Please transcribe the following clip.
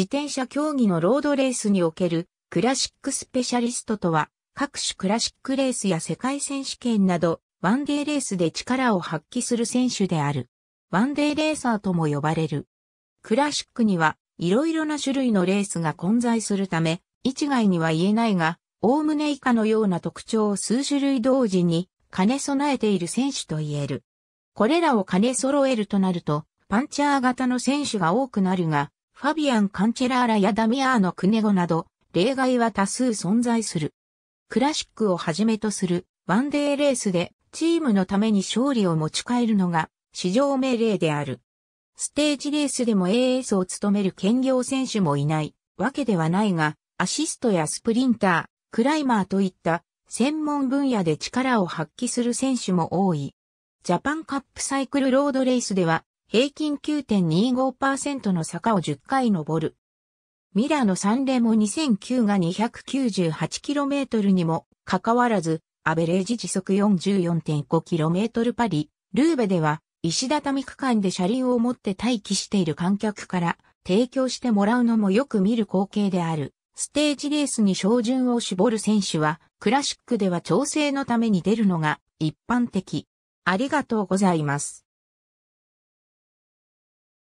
自転車競技のロードレースにおけるクラシックスペシャリストとは、各種クラシックレースや世界選手権など、ワンデーレースで力を発揮する選手である。ワンデーレーサーとも呼ばれる。クラシックには、いろいろな種類のレースが混在するため、一概には言えないが、おおむね以下のような特徴を数種類同時に兼ね備えている選手と言える。これらを兼ね揃えるとなると、パンチャー型の選手が多くなるが、ファビアン・カンチェラーラやダミアーノ・クネゴなど、例外は多数存在する。クラシックをはじめとするワンデーレースでチームのために勝利を持ち帰るのが市場命令である。ステージレースでも AS を務める兼業選手もいないわけではないが、アシストやスプリンター、クライマーといった専門分野で力を発揮する選手も多い。ジャパンカップサイクルロードレースでは平均9.25%の坂を10回登る。ミラノ・サンレモ2009が 298km にもかかわらず、アベレージ時速 44.5km パリ、ルーベでは、石畳区間で車輪を持って待機している観客から提供してもらうのもよく見る光景である。ステージレースに照準を絞る選手は、クラシックでは調整のために出るのが一般的。ありがとうございます。